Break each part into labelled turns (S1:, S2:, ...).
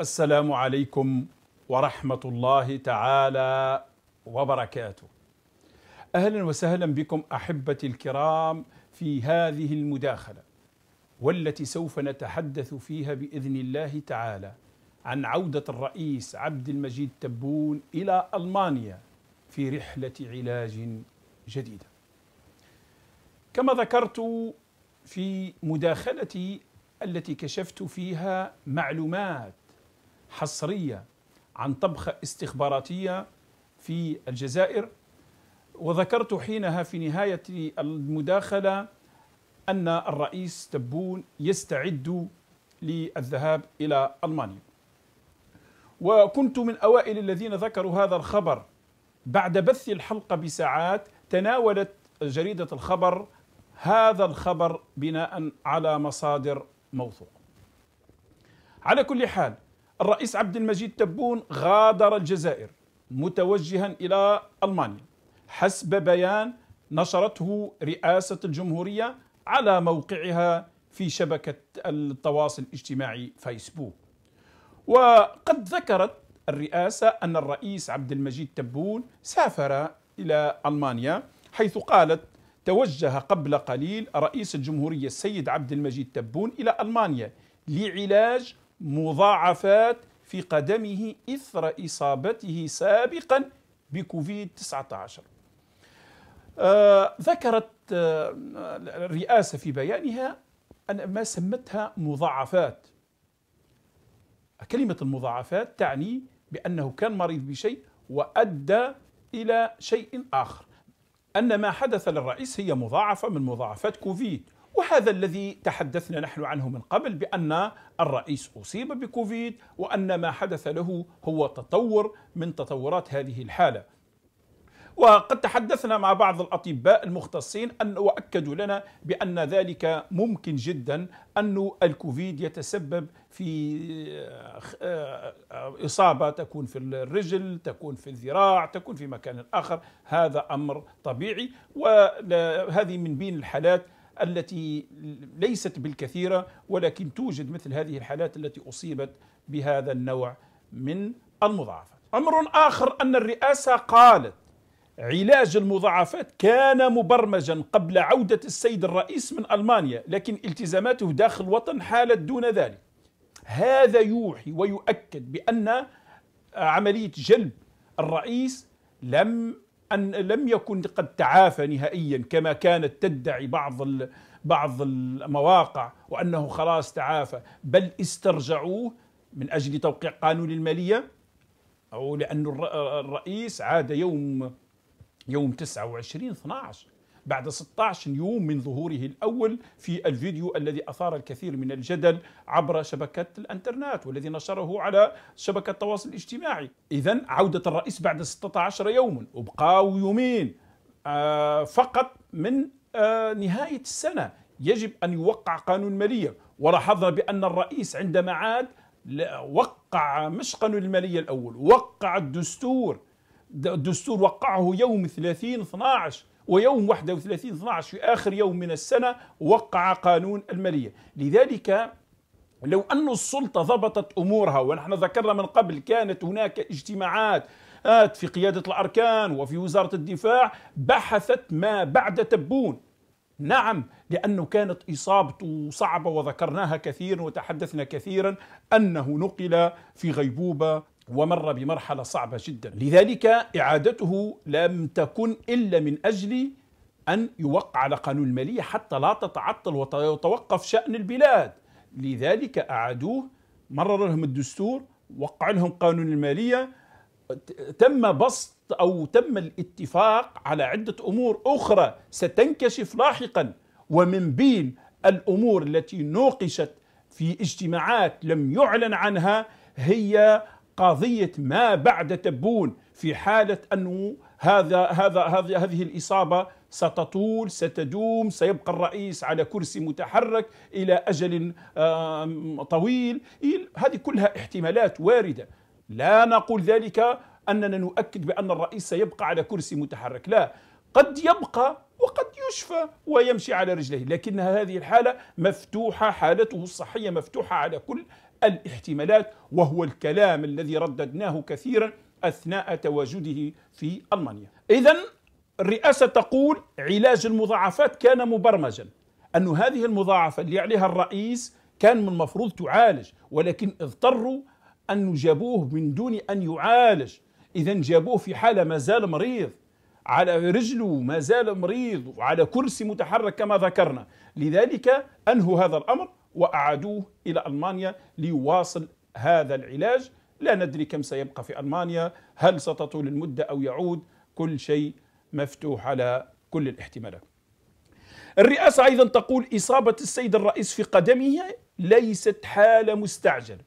S1: السلام عليكم ورحمة الله تعالى وبركاته. أهلا وسهلا بكم أحبتي الكرام في هذه المداخلة والتي سوف نتحدث فيها بإذن الله تعالى عن عودة الرئيس عبد المجيد تبون إلى ألمانيا في رحلة علاج جديدة. كما ذكرت في مداخلتي التي كشفت فيها معلومات حصريه عن طبخه استخباراتيه في الجزائر وذكرت حينها في نهايه المداخله ان الرئيس تبون يستعد للذهاب الى المانيا. وكنت من اوائل الذين ذكروا هذا الخبر بعد بث الحلقه بساعات تناولت جريده الخبر هذا الخبر بناء على مصادر موثوقه. على كل حال الرئيس عبد المجيد تبون غادر الجزائر متوجها الى المانيا حسب بيان نشرته رئاسه الجمهوريه على موقعها في شبكه التواصل الاجتماعي فيسبوك. وقد ذكرت الرئاسه ان الرئيس عبد المجيد تبون سافر الى المانيا حيث قالت توجه قبل قليل رئيس الجمهوريه السيد عبد المجيد تبون الى المانيا لعلاج مضاعفات في قدمه إثر إصابته سابقا بكوفيد 19 آه، ذكرت آه، الرئاسة في بيانها أن ما سمتها مضاعفات كلمة المضاعفات تعني بأنه كان مريض بشيء وأدى إلى شيء آخر أن ما حدث للرئيس هي مضاعفة من مضاعفات كوفيد وهذا الذي تحدثنا نحن عنه من قبل بأن الرئيس أصيب بكوفيد وأن ما حدث له هو تطور من تطورات هذه الحالة وقد تحدثنا مع بعض الأطباء المختصين أن وأكدوا لنا بأن ذلك ممكن جدا أن الكوفيد يتسبب في آه، إصابة تكون في الرجل تكون في الذراع تكون في مكان آخر هذا أمر طبيعي وهذه من بين الحالات التي ليست بالكثيرة ولكن توجد مثل هذه الحالات التي أصيبت بهذا النوع من المضاعفات أمر آخر أن الرئاسة قالت علاج المضاعفات كان مبرمجا قبل عودة السيد الرئيس من ألمانيا لكن التزاماته داخل الوطن حالت دون ذلك هذا يوحي ويؤكد بأن عملية جلب الرئيس لم أن لم يكن قد تعافى نهائيا كما كانت تدعي بعض بعض المواقع وأنه خلاص تعافى بل استرجعوه من أجل توقيع قانون المالية أو لأن الرئيس عاد يوم يوم 29 12 بعد 16 يوم من ظهوره الأول في الفيديو الذي أثار الكثير من الجدل عبر شبكة الانترنت والذي نشره على شبكة التواصل الاجتماعي إذا عودة الرئيس بعد 16 يوما وبقاو يومين آه، فقط من آه، نهاية السنة يجب أن يوقع قانون مالية ولاحظنا بأن الرئيس عندما عاد وقع مش قانون المالية الأول وقع الدستور الدستور وقعه يوم 30 12 ويوم 31 12 في آخر يوم من السنة وقع قانون المالية لذلك لو أن السلطة ضبطت أمورها ونحن ذكرنا من قبل كانت هناك اجتماعات آه، في قيادة الأركان وفي وزارة الدفاع بحثت ما بعد تبون نعم لأنه كانت إصابته صعبة وذكرناها كثيرا وتحدثنا كثيرا أنه نقل في غيبوبة ومر بمرحلة صعبة جدا لذلك إعادته لم تكن إلا من أجل أن يوقع على قانون المالية حتى لا تتعطل ويتوقف شأن البلاد لذلك أعادوه مرر لهم الدستور وقع لهم قانون المالية تم بسط أو تم الاتفاق على عدة أمور أخرى ستنكشف لاحقا ومن بين الأمور التي نوقشت في اجتماعات لم يعلن عنها هي قضيه ما بعد تبون في حاله انه هذا هذا هذه هذه الاصابه ستطول ستدوم سيبقى الرئيس على كرسي متحرك الى اجل طويل هذه كلها احتمالات وارده لا نقول ذلك اننا نؤكد بان الرئيس سيبقى على كرسي متحرك لا قد يبقى وقد يشفى ويمشي على رجليه لكن هذه الحالة مفتوحة حالته الصحية مفتوحة على كل الاحتمالات وهو الكلام الذي رددناه كثيرا اثناء تواجده في المانيا. اذا الرئاسه تقول علاج المضاعفات كان مبرمجا أن هذه المضاعفة اللي عليها الرئيس كان من المفروض تعالج ولكن اضطروا أن جابوه من دون أن يعالج إذا جابوه في حالة ما زال مريض على رجله ما زال مريض وعلى كرسي متحرك كما ذكرنا لذلك أنهوا هذا الأمر وأعادوه إلى ألمانيا ليواصل هذا العلاج لا ندري كم سيبقى في ألمانيا هل ستطول المدة أو يعود كل شيء مفتوح على كل الاحتمالات الرئاسة أيضا تقول إصابة السيد الرئيس في قدمه ليست حالة مستعجلة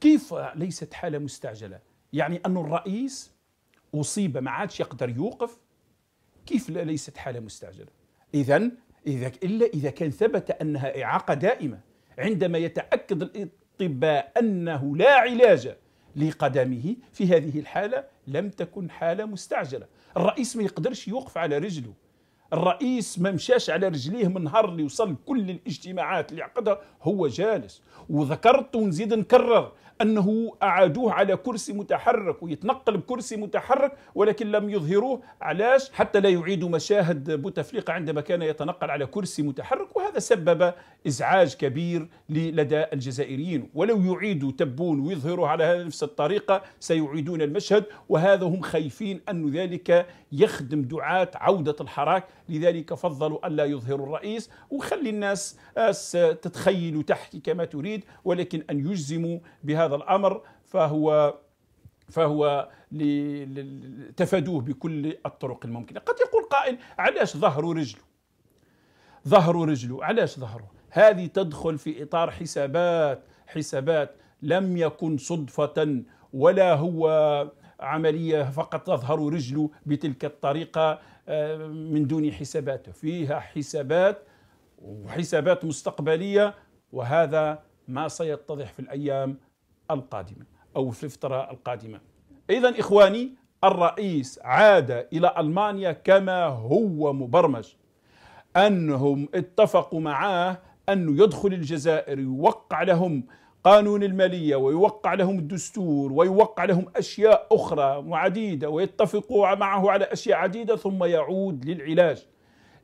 S1: كيف ليست حالة مستعجلة؟ يعني أن الرئيس أصيب ما عادش يقدر يوقف كيف ليست حالة مستعجلة؟ إذا إذا إلا إذا كان ثبت أنها إعاقة دائمة عندما يتأكد الأطباء أنه لا علاج لقدمه في هذه الحالة لم تكن حالة مستعجلة الرئيس ما يقدرش يوقف على رجله الرئيس ما مشاش على رجليه من نهار اللي وصل كل الاجتماعات اللي عقدها هو جالس وذكرت ونزيد نكرر انه اعادوه على كرسي متحرك ويتنقل بكرسي متحرك ولكن لم يظهروه علاش حتى لا يعيدوا مشاهد بوتفليقه عندما كان يتنقل على كرسي متحرك وهذا سبب ازعاج كبير لدى الجزائريين ولو يعيدوا تبون ويظهروا على نفس الطريقه سيعيدون المشهد وهذا هم خايفين ان ذلك يخدم دعاه عوده الحراك لذلك فضلوا ألا يظهروا الرئيس وخلي الناس آه، تتخيل تحكي كما تريد ولكن أن يجزموا بهذا الأمر فهو فهو تفادوه بكل الطرق الممكنة قد يقول قائل علاش ظهروا رجله ظهروا رجله علاش ظهروا هذه تدخل في إطار حسابات حسابات لم يكن صدفة ولا هو عملية فقط تظهر رجله بتلك الطريقة آه، من دون حسابات فيها حسابات وحسابات مستقبلية وهذا ما سيتضح في الأيام القادمة أو في الفترة القادمة إذا إخواني الرئيس عاد إلى ألمانيا كما هو مبرمج أنهم اتفقوا معاه أنه يدخل الجزائر يوقع لهم قانون المالية ويوقع لهم الدستور ويوقع لهم أشياء أخرى عديدة ويتفقوا معه على أشياء عديدة ثم يعود للعلاج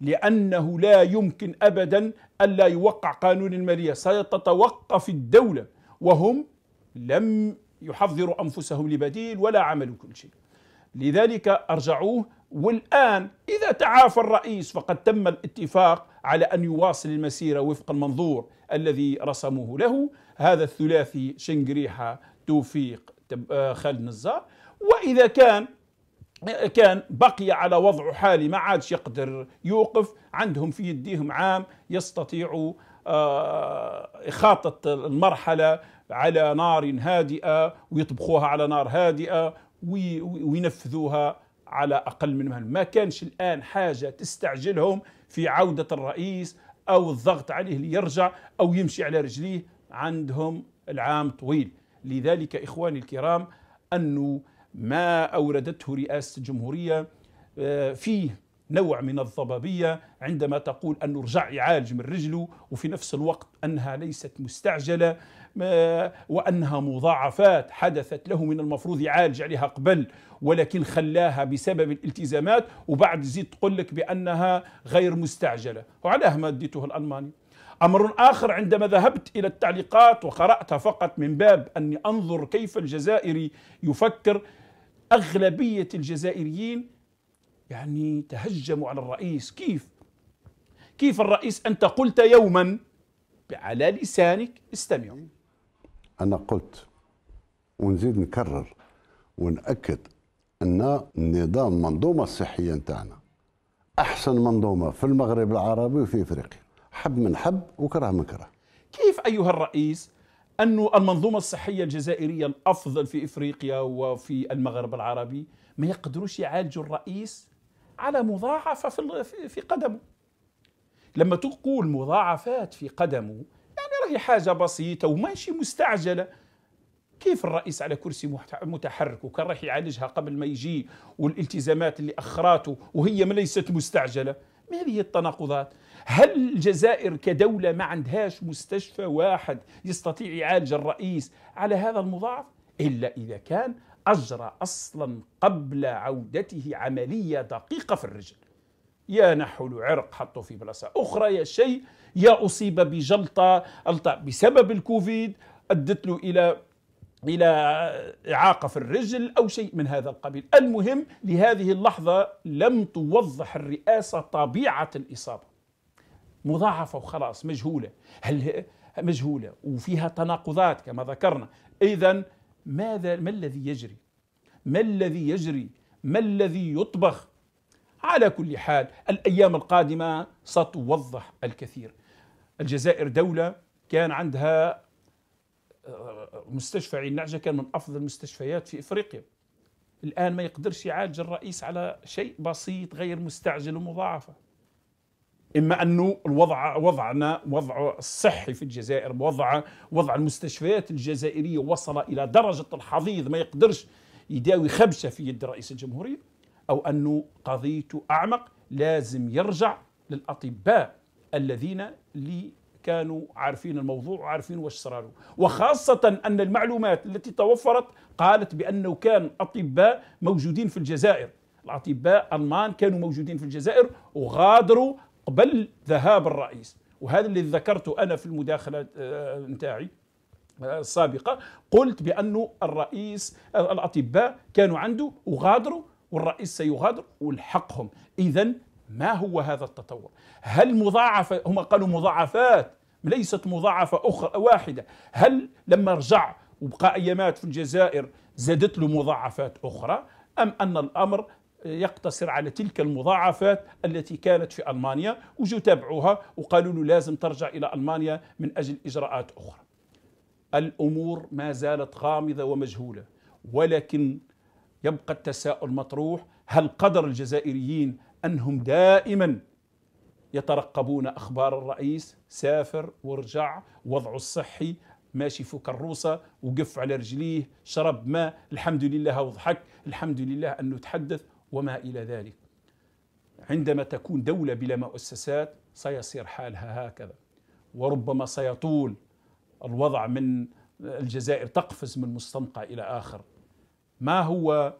S1: لأنه لا يمكن أبدا ألا يوقع قانون المالية ستتوقف الدولة وهم لم يحضروا أنفسهم لبديل ولا عملوا كل شيء لذلك أرجعوه والآن إذا تعافى الرئيس فقد تم الاتفاق على أن يواصل المسيرة وفق المنظور الذي رسموه له هذا الثلاثي شنقريحة توفيق آه، خالد نزار وإذا كان كان بقي على وضعه حالي ما عادش يقدر يوقف عندهم في يديهم عام يستطيعوا آه، إخاطة المرحلة على نار هادئة ويطبخوها على نار هادئة وينفذوها على أقل من مهل ما كانش الآن حاجة تستعجلهم في عودة الرئيس أو الضغط عليه ليرجع أو يمشي على رجليه عندهم العام طويل لذلك إخواني الكرام أنه ما أوردته رئاسة الجمهورية آه، فيه نوع من الضبابية عندما تقول أنه رجع يعالج من رجله وفي نفس الوقت أنها ليست مستعجلة آه، وأنها مضاعفات حدثت له من المفروض يعالج عليها قبل ولكن خلاها بسبب الالتزامات وبعد زيد تقول لك بأنها غير مستعجلة وعلاه ما اديته الألماني امر اخر عندما ذهبت الى التعليقات وقراتها فقط من باب اني انظر كيف الجزائري يفكر اغلبيه الجزائريين يعني تهجموا على الرئيس كيف كيف الرئيس انت قلت يوما على لسانك استمعوا انا قلت ونزيد نكرر ونأكد أن النظام منظومة الصحية نتاعنا أحسن منظومة في المغرب العربي وفي إفريقيا حب من حب وكره من كره كيف أيها الرئيس أن المنظومة الصحية الجزائرية الأفضل في إفريقيا وفي المغرب العربي ما يقدروش يعالجوا الرئيس على مضاعفة في, في قدمه لما تقول مضاعفات في قدمه يعني راهي حاجة بسيطة وماشي مستعجلة كيف الرئيس على كرسي متحرك وكان راح يعالجها قبل ما يجي والالتزامات اللي اخراته وهي ما ليست مستعجله ما هذه التناقضات هل الجزائر كدولة ما عندهاش مستشفى واحد يستطيع يعالج الرئيس على هذا المضاعف إلا إذا كان أجرى أصلا قبل عودته عملية دقيقة في الرجل يا نحل عرق حطه في بلاصة أخرى يا شيء يا أصيب بجلطة بسبب الكوفيد أدت له إلى الى اعاقه في الرجل او شيء من هذا القبيل، المهم لهذه اللحظه لم توضح الرئاسه طبيعه الاصابه. مضاعفه وخلاص مجهوله، هل مجهوله وفيها تناقضات كما ذكرنا، اذا ماذا ما الذي يجري؟ ما الذي يجري؟ ما الذي يطبخ؟ على كل حال الايام القادمه ستوضح الكثير. الجزائر دوله كان عندها مستشفى عين نعجه كان من افضل المستشفيات في افريقيا الان ما يقدرش يعالج الرئيس على شيء بسيط غير مستعجل ومضاعفه اما انه الوضع وضعنا وضع الصحي في الجزائر وضع وضع المستشفيات الجزائريه وصل الى درجه الحضيض ما يقدرش يداوي خبشه في يد رئيس الجمهوريه او انه قضيته اعمق لازم يرجع للاطباء الذين كانوا عارفين الموضوع وعارفين واش صار وخاصة أن المعلومات التي توفرت قالت بأنه كان أطباء موجودين في الجزائر الأطباء ألمان كانوا موجودين في الجزائر وغادروا قبل ذهاب الرئيس وهذا اللي ذكرته أنا في المداخلة آه، نتاعي آه، السابقة قلت بأنه الرئيس آه، الأطباء كانوا عنده وغادروا والرئيس سيغادر والحقهم إذا ما هو هذا التطور هل مضاعفة هم قالوا مضاعفات ليست مضاعفة أخرى واحدة هل لما رجع وبقى أيامات في الجزائر زادت له مضاعفات أخرى أم أن الأمر يقتصر على تلك المضاعفات التي كانت في ألمانيا وجوا تابعوها وقالوا له لازم ترجع إلى ألمانيا من أجل إجراءات أخرى الأمور ما زالت غامضة ومجهولة ولكن يبقى التساؤل مطروح هل قدر الجزائريين أنهم دائما يترقبون أخبار الرئيس سافر وارجع وضعه الصحي ماشي فوق الروسة وقف على رجليه شرب ماء الحمد لله وضحك الحمد لله أنه تحدث وما إلى ذلك عندما تكون دولة بلا مؤسسات سيصير حالها هكذا وربما سيطول الوضع من الجزائر تقفز من مستنقع إلى آخر ما هو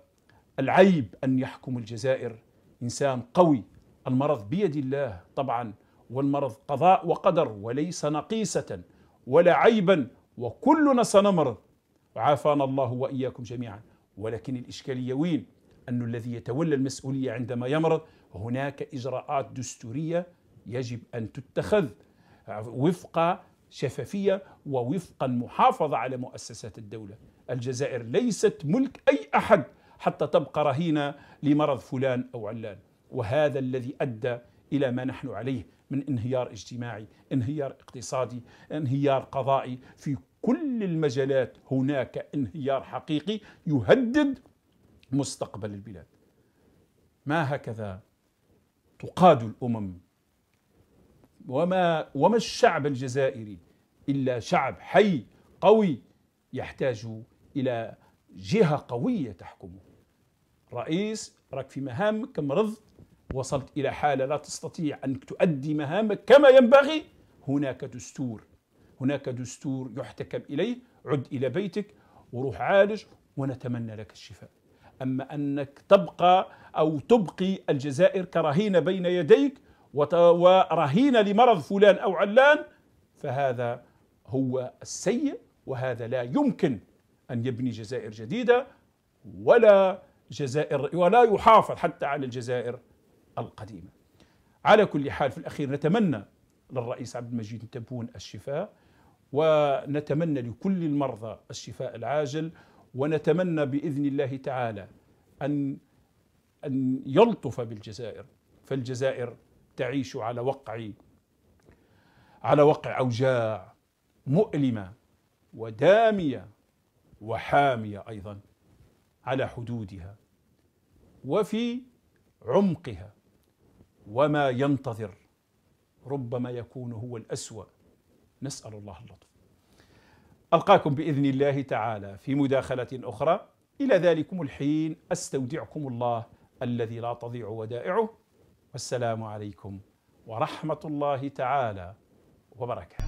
S1: العيب أن يحكم الجزائر إنسان قوي المرض بيد الله طبعا والمرض قضاء وقدر وليس نقيصة ولا عيبا وكلنا سنمرض وعافانا الله وإياكم جميعا ولكن الإشكالية وين؟ أن الذي يتولى المسؤولية عندما يمرض هناك إجراءات دستورية يجب أن تتخذ وفق شفافية ووفق المحافظة على مؤسسات الدولة الجزائر ليست ملك أي أحد حتى تبقى رهينة لمرض فلان أو علان وهذا الذي أدى إلى ما نحن عليه من انهيار اجتماعي انهيار اقتصادي انهيار قضائي في كل المجالات هناك انهيار حقيقي يهدد مستقبل البلاد ما هكذا تقاد الامم وما وما الشعب الجزائري الا شعب حي قوي يحتاج الى جهه قويه تحكمه رئيس راك في مهامك مرضت وصلت إلى حالة لا تستطيع أن تؤدي مهامك كما ينبغي هناك دستور هناك دستور يحتكم إليه عد إلى بيتك وروح عالج ونتمنى لك الشفاء أما أنك تبقى أو تبقي الجزائر كرهينة بين يديك ورهينة لمرض فلان أو علان فهذا هو السيء وهذا لا يمكن أن يبني جزائر جديدة ولا الجزائر ولا يحافظ حتى على الجزائر القديمة على كل حال في الأخير نتمنى للرئيس عبد المجيد تبون الشفاء ونتمنى لكل المرضى الشفاء العاجل ونتمنى بإذن الله تعالى أن أن يلطف بالجزائر فالجزائر تعيش على وقع على وقع أوجاع مؤلمة ودامية وحامية أيضا على حدودها وفي عمقها وما ينتظر ربما يكون هو الأسوأ نسأل الله اللطف ألقاكم بإذن الله تعالى في مداخلة أخرى إلى ذلكم الحين أستودعكم الله الذي لا تضيع ودائعه والسلام عليكم ورحمة الله تعالى وبركاته